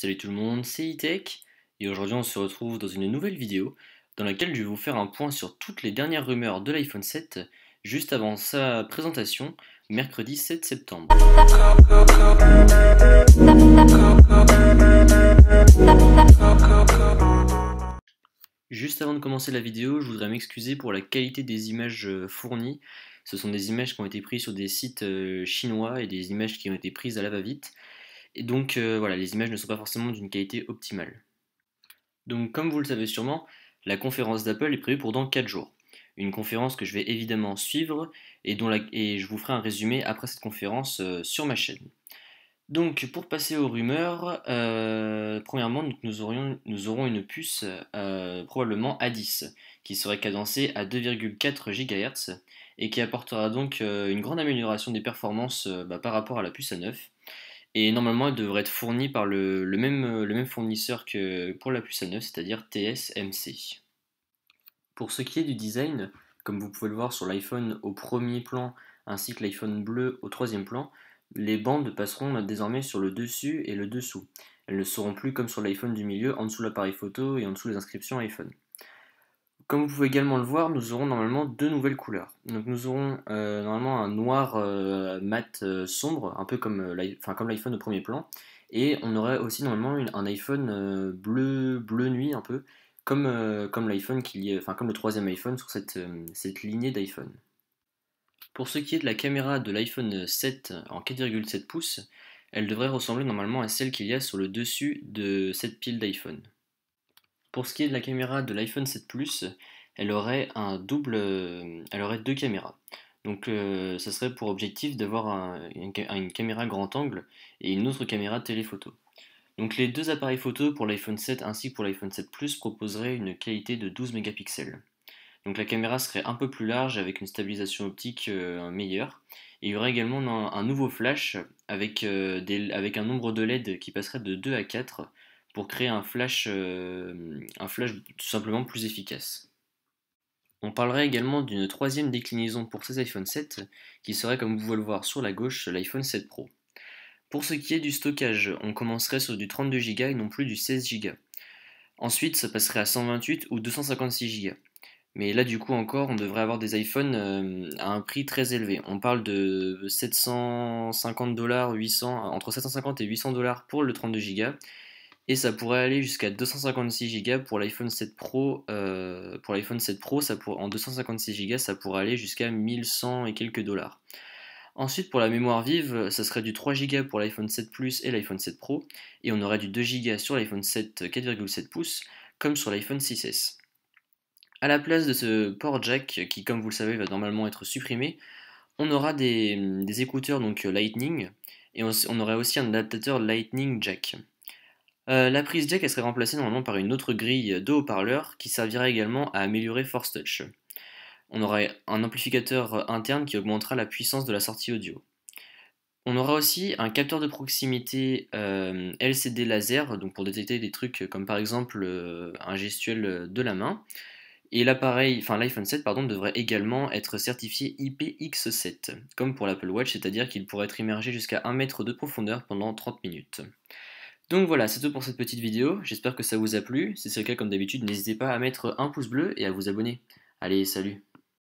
Salut tout le monde, c'est e et aujourd'hui on se retrouve dans une nouvelle vidéo dans laquelle je vais vous faire un point sur toutes les dernières rumeurs de l'iPhone 7 juste avant sa présentation mercredi 7 septembre. Juste avant de commencer la vidéo, je voudrais m'excuser pour la qualité des images euh, fournies. Ce sont des images qui ont été prises sur des sites euh, chinois et des images qui ont été prises à la va-vite. Et donc euh, voilà, les images ne sont pas forcément d'une qualité optimale. Donc comme vous le savez sûrement, la conférence d'Apple est prévue pour dans 4 jours. Une conférence que je vais évidemment suivre et, dont je vous ferai un résumé après cette conférence euh, sur ma chaîne. Donc pour passer aux rumeurs, euh, premièrement nous, aurons une puce probablement A10 qui serait cadencée à 2,4 GHz et qui apportera donc une grande amélioration des performances bah, par rapport à la puce A9. Et normalement, elle devrait être fournie par euh, le, même, fournisseur que pour la puce à neuf, c'est-à-dire TSMC. Pour ce qui est du design, comme vous pouvez le voir sur l'iPhone au premier plan ainsi que l'iPhone bleu au troisième plan, les bandes passeront désormais sur le dessus et le dessous. Elles ne seront plus comme sur l'iPhone du milieu, en dessous l'appareil photo et en dessous les inscriptions iPhone. Comme vous pouvez également le voir, nous aurons normalement deux nouvelles couleurs. Donc nous aurons euh, normalement un noir euh, mat euh, sombre, un peu comme l'iPhone au premier plan, et on aurait aussi normalement un iPhone bleu bleu nuit un peu, comme, comme l'iPhone enfin comme le troisième iPhone sur cette, cette lignée d'iPhone. Pour ce qui est de la caméra de l'iPhone 7 en 4,7 pouces, elle devrait ressembler normalement à celle qu'il y a sur le dessus de cette pile d'iPhone. Pour ce qui est de la caméra de l'iPhone 7 Plus, elle aurait un double, euh, elle aurait deux caméras. Donc euh, ça serait pour objectif d'avoir une, caméra grand angle et une autre caméra téléphoto. Donc les deux appareils photo pour l'iPhone 7 ainsi que pour l'iPhone 7 Plus proposeraient une qualité de 12 mégapixels. Donc la caméra serait un peu plus large avec une stabilisation optique euh, meilleure. il y aurait également un, nouveau flash avec, avec un nombre de LED qui passerait de 2 à 4 pour créer un flash, euh, un flash tout simplement plus efficace. On parlerait également d'une troisième déclinaison pour ces iPhone 7 qui serait comme vous pouvez le voir sur la gauche l'iPhone 7 Pro. Pour ce qui est du stockage, on commencerait sur du 32Go et non plus du 16Go. Ensuite, ça passerait à 128 ou 256Go. Mais là, du coup, encore, on devrait avoir des iPhones euh, à un prix très élevé. On parle de 750 dollars, 800, entre 750 et 800 dollars pour le 32 Go et ça pourrait aller jusqu'à 256 Go pour l'iPhone 7 Pro. Euh, pour l'iPhone 7 Pro, ça en 256 Go, ça pourrait aller jusqu'à 1100 et quelques dollars. Ensuite, pour la mémoire vive, ça serait du 3 Go pour l'iPhone 7 Plus et l'iPhone 7 Pro, et on aurait du 2 Go sur l'iPhone 7 4,7 pouces, comme sur l'iPhone 6S. À la place de ce port jack, qui comme vous le savez va normalement être supprimé, on aura des, écouteurs donc Lightning, et on, on aussi un adaptateur Lightning jack. Euh, la prise jack serait remplacée normalement par une autre grille de haut-parleur qui servira également à améliorer Force Touch. On aura un amplificateur interne qui augmentera la puissance de la sortie audio. On aura aussi un capteur de proximité euh, LCD laser donc pour détecter des trucs comme par exemple euh, un gestuel de la main. Et l'appareil, enfin l'iPhone 7 pardon, devrait également être certifié IPX7, comme pour l'Apple Watch, c'est-à-dire qu'il pourrait être immergé jusqu'à 1 mètre de profondeur pendant 30 minutes. Donc voilà, c'est tout pour cette petite vidéo, j'espère que ça vous a plu. Si c'est le cas comme d'habitude, n'hésitez pas à mettre un pouce bleu et à vous abonner. Allez, salut